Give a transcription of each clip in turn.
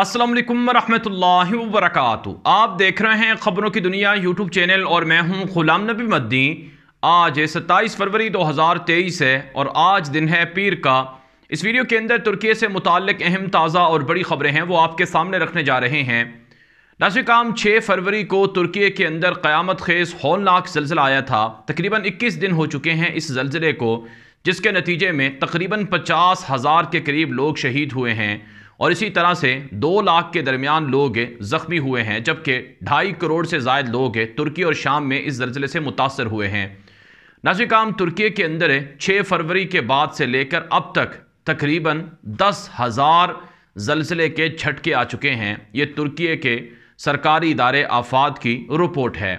असलम वरहमतुल्लाह वरक आप देख रहे हैं ख़बरों की दुनिया यूट्यूब चैनल और मैं हूं गुलाम नबी मद्दी आज सत्ताईस फरवरी 2023 है और आज दिन है पीर का इस वीडियो के अंदर तुर्की से मुतक अहम ताज़ा और बड़ी ख़बरें हैं वो आपके सामने रखने जा रहे हैं नाशिक आम छः फरवरी को तुर्की के अंदर क़्यामत खेज होलनाक जलजिला आया था तकरीबन इक्कीस दिन हो चुके हैं इस जलजिले को जिसके नतीजे में तकरीबन पचास हज़ार के करीब लोग शहीद हुए हैं और इसी तरह से दो लाख के दरमियान लोग ज़ख्मी हुए हैं जबकि ढाई करोड़ से ज़ायद लोग तुर्की और शाम में इस जलजिले से मुतासर हुए हैं काम तुर्की के अंदर छः फरवरी के बाद से लेकर अब तक तकरीबन दस हज़ार जलजिले के झटके आ चुके हैं ये तुर्की के सरकारी इदारे आफात की रिपोर्ट है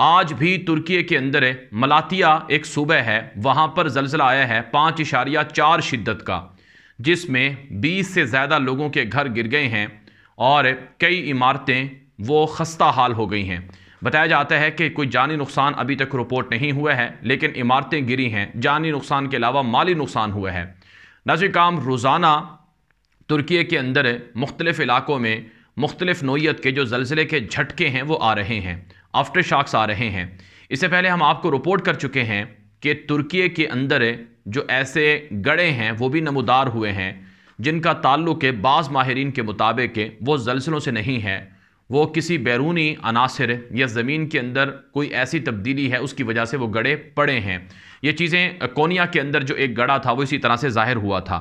आज भी तुर्की के अंदर मलातिया एक सूबह है वहाँ पर जलजिला आया है पाँच इशारिया चार शिद्दत का जिसमें 20 से ज़्यादा लोगों के घर गिर गए हैं और कई इमारतें वो खस्ता हाल हो गई हैं बताया जाता है कि कोई जानी नुकसान अभी तक रिपोर्ट नहीं हुआ है लेकिन इमारतें गिरी हैं जानी नुकसान के अलावा माली नुकसान हुआ है नजर काम रोज़ाना तुर्की के अंदर मुख्तलिफ़ इलाकों में मुख्तलिफ नोयत के जो जलजिले के झटके हैं वो आ रहे हैं आफ्टर शार्क्स आ रहे हैं इससे पहले हम आपको रिपोर्ट कर चुके हैं कि तुर्की के अंदर जो ऐसे गड़े हैं वो भी नमदार हुए हैं जिनका ताल्लुक है बाज़ माहरीन के मुताबिक वो जलसलों से नहीं है वो किसी बैरूनी अनासर या ज़मीन के अंदर कोई ऐसी तब्दीली है उसकी वजह से वो गड़े पड़े हैं ये चीज़ें कोनिया के अंदर जो एक गड़ा था वो इसी तरह से ज़ाहिर हुआ था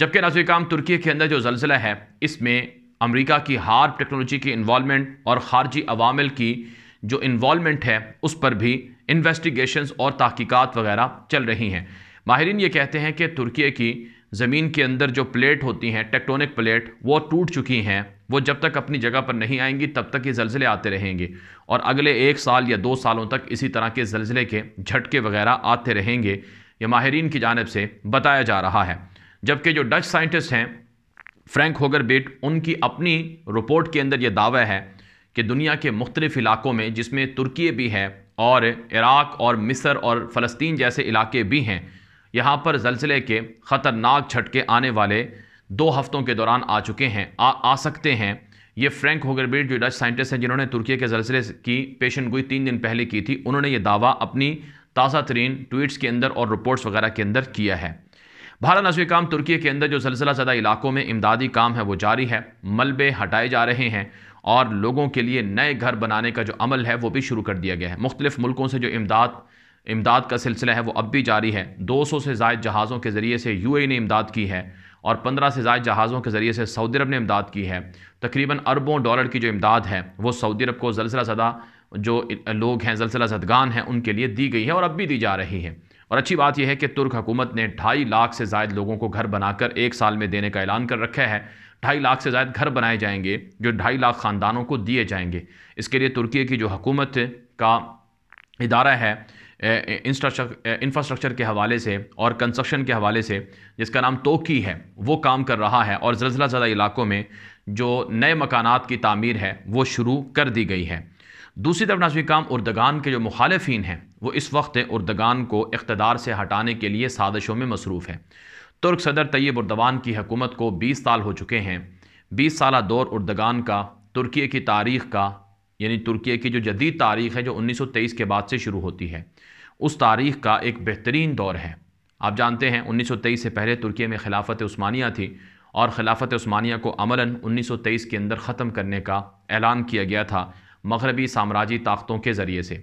जबकि नाजुकाम तुर्की के अंदर जो जलजिला है इसमें अमरीका की हार्प टेक्नोलॉजी की इन्वॉलमेंट और ख़ारजी अवामिल की जो इन्वॉलमेंट है उस पर भी इन्वेस्टिगेशन और तहकीक़ात वगैरह चल रही हैं माहरीन ये कहते हैं कि तुर्की की ज़मीन के अंदर जो प्लेट होती हैं टेक्टोनिक प्लेट वो टूट चुकी हैं वो जब तक अपनी जगह पर नहीं आएंगी तब तक ये जलजिले आते रहेंगे और अगले एक साल या दो सालों तक इसी तरह के जलजिले के झटके वगैरह आते रहेंगे ये माहरीन की जानब से बताया जा रहा है जबकि जो डच साइंटिस्ट हैं फ्रैंक होगर बेट उनकी अपनी रिपोर्ट के अंदर ये दावा है कि दुनिया के मुख्तलिफ इलाकों में जिसमें तुर्की भी है और इराक़ और मिस्र और फ़लस्तीन जैसे इलाके भी हैं यहाँ पर जलसले के ख़तरनाक झटके आने वाले दो हफ्तों के दौरान आ चुके हैं आ, आ सकते हैं ये फ्रैंक होगरबीट जो डच साइंटिस्ट हैं जिन्होंने तुर्की के जलसले की पेशन गोई तीन दिन पहले की थी उन्होंने ये दावा अपनी ताज़ा तरीन ट्वीट्स के अंदर और रिपोर्ट्स वगैरह के अंदर किया है भारत नजवी काम तुर्की के अंदर जो जलसला ज़दा इलाकों में इमदादी काम है वो जारी है मलबे हटाए जा रहे हैं और लोगों के लिए नए घर बनाने का जो अमल है वो भी शुरू कर दिया गया है मुख्तलिफ़ मुल्कों से जो इमदाद इमदाद का सिलसिला है वो अब भी जारी है 200 से जायद जहाज़ों के ज़रिए से यूएई ने इमदाद की है और 15 से जायद जहाज़ों के ज़रिए से सऊदी अरब ने इमदाद की है तकरीबन अरबों डॉलर की जो इमदाद है वो सऊदी अरब को जलसला सदा जो लोग हैं जलसला जदगान हैं उनके लिए दी गई है और अब भी दी जा रही है और अच्छी बात यह है कि तुर्क हुकूमत ने ढाई लाख से जायद लोगों को घर बनाकर एक साल में देने का ऐलान कर रखा है ढाई लाख से ज़ायद घर बनाए जाएंगे जो ढाई लाख ख़ानदानों को दिए जाएंगे इसके लिए तुर्की की जो हकूमत का इदारा है इंफ्रास्ट्रक्चर के हवाले से और कंस्ट्रक्शन के हवाले से जिसका नाम तोकी है वो काम कर रहा है और जल्जला ज़दा इलाकों में जो नए मकानात की तमीर है वो शुरू कर दी गई है दूसरी तरफ नाजवी काम उर्दगान के जो मुखालफी हैं वो इस वक्त उर्दगान को इकतदार से हटाने के लिए साजिशों में मसरूफ़ हैं तुर्क सदर तैयब उर्दवान की हकूमत को बीस साल हो चुके हैं बीस साल दौर उर्दगान का तुर्की की तारीख़ का यानी तुर्की की जो जदीद तारीख़ है जो 1923 के बाद से शुरू होती है उस तारीख़ का एक बेहतरीन दौर है आप जानते हैं 1923 से पहले तुर्की में खिलाफत उस्मानिया थी और खिलाफत उस्मानिया को अमला 1923 के अंदर ख़त्म करने का ऐलान किया गया था मगरबी साम्राज्य ताकतों के ज़रिए से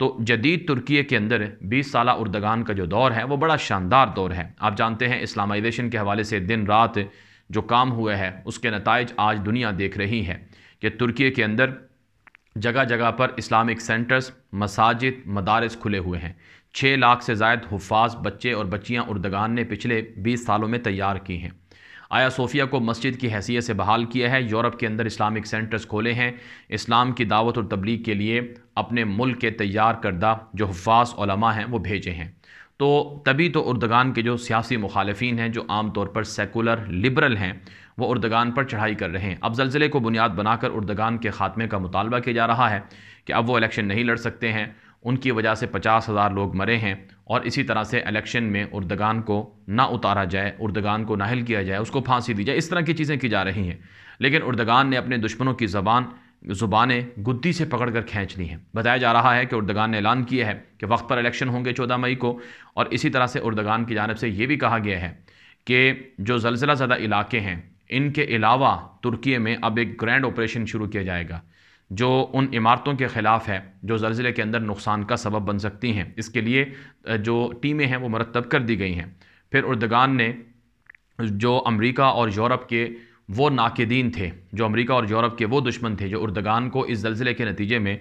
तो जदीद तुर्की के अंदर 20 साल उर्दगान का जो दौर है वो बड़ा शानदार दौर है आप जानते हैं इस्लामाइजेशन के हवाले से दिन रात जो काम हुआ है उसके नतज आज दुनिया देख रही है कि तुर्की के अंदर जगह जगह पर इस्लामिक सेंटर्स मसाजिद मदारस खुले हुए हैं छः लाख से जायद हफाज बच्चे और बच्चियाँ उर्दगान ने पिछले बीस सालों में तैयार की हैं आया सोफिया को मस्जिद की हैसियत से बहाल किया है यूरोप के अंदर इस्लामिक सेंटर्स खोले हैं इस्लाम की दावत और तबलीग के लिए अपने मुल्क के तैयार करदा जो हफाज हैं वो भेजे हैं तो तभी तो उर्दगान के जो सियासी मुखालफी हैं जो आम तौर पर सेकुलर लिबरल हैं वो उर्दगान पर चढ़ाई कर रहे हैं अब जलजिले को बुनियाद बनाकर उर्दगान के ख़ात्मे का मुतालबा किया जा रहा है कि अब वो इलेक्शन नहीं लड़ सकते हैं उनकी वजह से पचास हज़ार लोग मरे हैं और इसी तरह से इलेक्शन में उर्दगान को ना उतारा जाए उर्दगान को नाहल किया जाए उसको फांसी दी जाए इस तरह की चीज़ें की जा रही हैं लेकिन उर्दगान ने अपने दुश्मनों की ज़बान ज़ुबानें गुद्दी से पकड़ कर खींच ली हैं बताया जा रहा है कि उर्दगान ने ऐलान किया है कि वक्त पर इलेक्शन होंगे चौदह मई को और इसी तरह से उर्दगान की जानब से ये भी कहा गया है कि जो जलजिला ज़दा इलाके हैं इनके अलावा तुर्की में अब एक ग्रैंड ऑपरेशन शुरू किया जाएगा जो उन इमारतों के ख़िलाफ़ है जो जलजिले के अंदर नुकसान का सबब बन सकती हैं इसके लिए जो टीमें हैं वो मरतब कर दी गई हैं फिर उर्दगान ने जो अमरीका और यूरोप के वो नाकदीन थे जो अमेरिका और यूरोप के वो दुश्मन थे जो उर्दगान को इस जलजिले के नतीजे में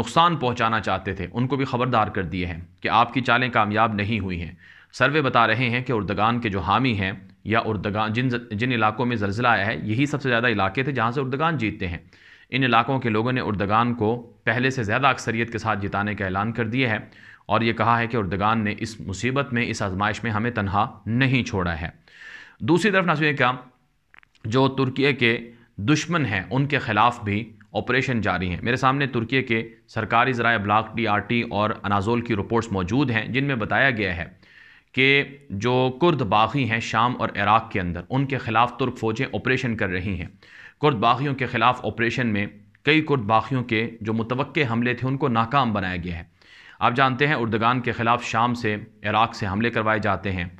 नुकसान पहुंचाना चाहते थे उनको भी खबरदार कर दिए हैं कि आपकी चालें कामयाब नहीं हुई हैं सर्वे बता रहे हैं कि उर्दगान के जो हामी हैं या उर्दगान जिन जिन इलाकों में जलजिला आया है यही सबसे ज़्यादा इलाके थे जहाँ से उर्दगान जीतते हैं इन इलाकों के लोगों ने उर्दगान को पहले से ज़्यादा अक्सरीत के साथ जिताने का ऐलान कर दिया है और ये कहा है कि उर्दगान ने इस मुसीबत में इस आजमाइश में हमें तनहा नहीं छोड़ा है दूसरी तरफ नासुए क्या जो तुर्की के दुश्मन हैं उनके ख़िलाफ़ भी ऑपरेशन जारी हैं मेरे सामने तुर्की के सरकारी ज़रा ब्लाक टी आर टी और अनाजोल की रिपोर्ट्स मौजूद हैं जिनमें बताया गया है कि जो कुर्द बागी हैं शाम और इराक़ के अंदर उनके ख़िलाफ़ तुर्क फ़ौजें ऑपरेशन कर रही हैं कुर्द बागियों के ख़िलाफ़ ऑपरेशन में कई कुर्द बागियों के जो मुतवक़ हमले थे उनको नाकाम बनाया गया है आप जानते हैं उर्दगान के ख़िलाफ़ शाम से इराक़ से हमले करवाए जाते हैं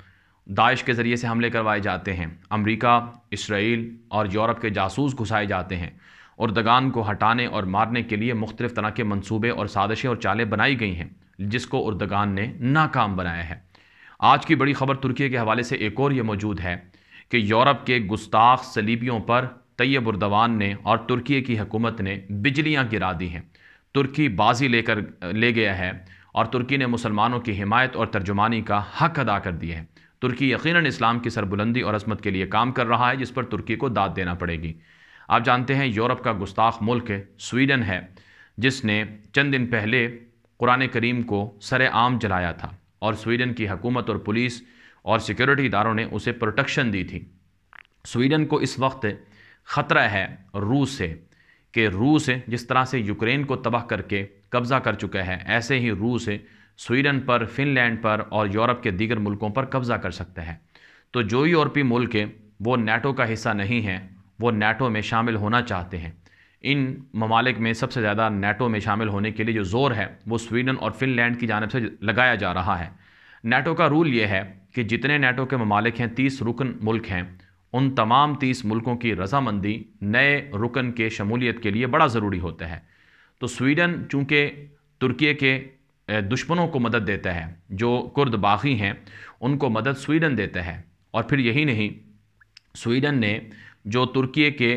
दाइश के ज़रिए से हमले करवाए जाते हैं अमेरिका इसराइल और यूरोप के जासूस घुसाए जाते हैं और दगान को हटाने और मारने के लिए मुख्तलिफ़ तरह के मनसूबे और साजिशें और चालें बनाई गई हैं जिसको उर्दगान ने नाकाम बनाया है आज की बड़ी खबर तुर्की के हवाले से एक और ये मौजूद है कि यूरोप के गुस्ताख सलीबियों पर तैयब उर्दवान ने और तुर्की की हुकूमत ने बिजलियाँ गिरा दी हैं तुर्की बाजी लेकर ले गया है और तुर्की ने मुसलमानों की हिमायत और तर्जुमानी का हक अदा कर दिया है तुर्की यकीनन इस्लाम की सरबुलंदी और असमत के लिए काम कर रहा है जिस पर तुर्की को दाद देना पड़ेगी आप जानते हैं यूरोप का गुस्ताख मुल्क है स्वीडन है जिसने चंद दिन पहले कुरान करीम को सरेआम जलाया था और स्वीडन की हकूमत और पुलिस और सिक्योरिटी इदारों ने उसे प्रोटेक्शन दी थी स्वीडन को इस वक्त ख़तरा है रूस से कि रूस जिस तरह से यूक्रेन को तबाह करके कब्ज़ा कर चुका है ऐसे ही रूस स्वीडन पर फिनलैंड पर और यूरोप के दीगर मुल्कों पर कब्ज़ा कर सकते हैं तो जो यूरोपीय मुल्क है वो नेटो का हिस्सा नहीं हैं वो नेटो में शामिल होना चाहते हैं इन ममालिक में सबसे ज़्यादा नेटो में शामिल होने के लिए जो ज़ोर है वो स्वीडन और फिनलैंड की जानब से लगाया जा रहा है नेटो का रूल ये है कि जितने नेटो के ममालिक हैं तीस रुकन मुल्क हैं उन तमाम तीस मुल्कों की रजामंदी नए रुकन के शमूलियत के लिए बड़ा ज़रूरी होता है तो स्वीडन चूँकि तुर्की के दुश्मनों को मदद देता है जो कुर्द बागी हैं उनको मदद स्वीडन देता है और फिर यही नहीं स्वीडन ने जो तुर्की के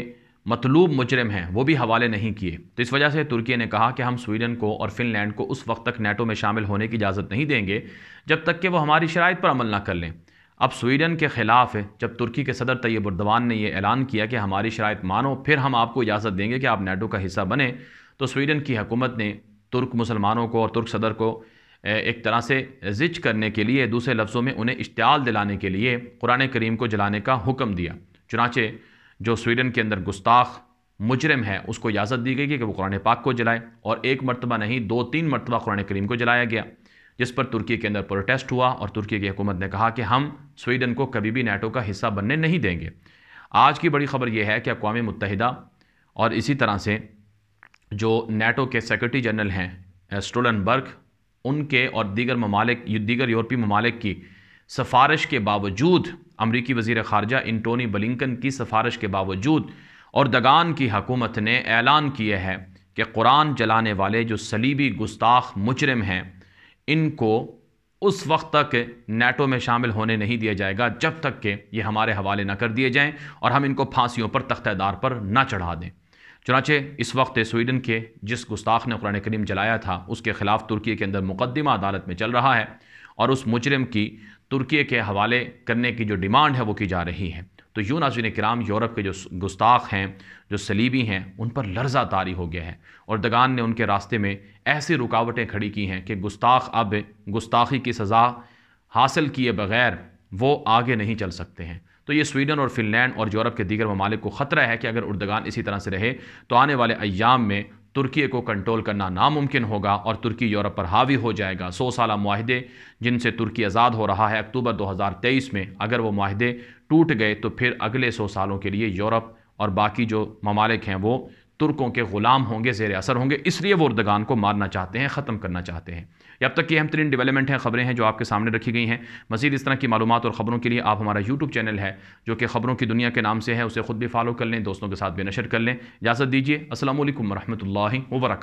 मतलूब मुजरम हैं वो भी हवाले नहीं किए तो इस वजह से तुर्की ने कहा कि हम स्वीडन को और फिनलैंड को उस वक्त तक नेटो में शामिल होने की इजाज़त नहीं देंगे जब तक कि वो हमारी शराइ पर अमल ना कर लें अब स्वीडन के ख़िलाफ़ है जब तुर्की के सदर तैयब उर्दवान ने यह ऐलान किया कि हमारी शराइ मानो फिर हम आपको इजाज़त देंगे कि आप नेटो का हिस्सा बने तो स्वीडन की हुकूमत ने तुर्क मुसलमानों को और तुर्क सदर को एक तरह से जिच करने के लिए दूसरे लफ्ज़ों में उन्हें इश्तियाल दिलाने के लिए कुरान करीम को जलाने का हुक्म दिया चुनाचे जो स्वीडन के अंदर गुस्ताख मुजरम है उसको इजाज़त दी गई कि वो कुरान पाक को जलाए और एक मरतबा नहीं दो तीन मरतबा कुरान करीम को जलाया गया जिस पर तुर्की के अंदर प्रोटेस्ट हुआ और तुर्की की हुकूमत ने कहा कि हम स्वीडन को कभी भी नेटो का हिस्सा बनने नहीं देंगे आज की बड़ी खबर यह है कि अकवा मुतहदा और इसी तरह से जो नेटो के सेक्रेटरी जनरल हैं स्टोलनबर्ग उनके और दीगर ममालिक दीगर यूरोपी ममालिक की सफारश के बावजूद अमरीकी वजीर खारजा इंटोनी बलिंकन की सफारश के बावजूद और दगान की हकूमत ने ऐलान किया है कि कुरान जलाने वाले जो सलीबी गुस्ताख मुजरम हैं इनको उस वक्त तक नेटो में शामिल होने नहीं दिया जाएगा जब तक कि ये हमारे हवाले ना कर दिए जाएं और हम इनको फांसीियों पर तख्तेदार पर ना चढ़ा दें चुनाचे इस वक्त स्वीडन के जिस गुस्ताख ने कुरान करीम जलाया था उसके ख़िलाफ़ तुर्की के अंदर मुकदमा अदालत में चल रहा है और उस मुजरम की तुर्की के हवाले करने की जो डिमांड है वो की जा रही है तो यूँ नाजिन कराम यूरोप के जो गुस्ताख हैं जो सलीबी हैं उन पर लर्जा तारी हो गया है और दगान ने उनके रास्ते में ऐसी रुकावटें खड़ी की हैं कि गुस्ताख अब गुस्ताखी की सज़ा हासिल किए बगैर वो आगे नहीं चल सकते हैं तो ये स्वीडन और फिनलैंड और यूरोप के दीगर ममालिक को ख़तरा है कि अगर उर्दगान इसी तरह से रहे तो आने वाले अयाम में तुर्की को कंट्रोल करना नामुमकिन होगा और तुर्की यूरोप पर हावी हो जाएगा सौ साल माहदे जिनसे तुर्की आज़ाद हो रहा है अक्टूबर दो हज़ार तेईस में अगर वो माहदे टूट गए तो फिर अगले सौ सालों के लिए यूरोप और बाकी जो ममालिक हैं वो तुर्कों के ग़ुलाम होंगे जेर असर होंगे इसलिए वो उर्दगान को मारना चाहते हैं ख़त्म करना चाहते हैं अब तक की अहम तरीन डेवलपमेंट हैं खबरें हैं जो आपके सामने रखी गई हैं मजीद इस तरह की मालूम और ख़बरों के लिए आप हमारा यूट्यूब चैनल है जो कि खबरों की दुनिया के नाम से है उसे खुद भी फॉलो कर लें दोस्तों के साथ भी नशर कर लें इजाज़त दीजिए असल वरहमल वर्क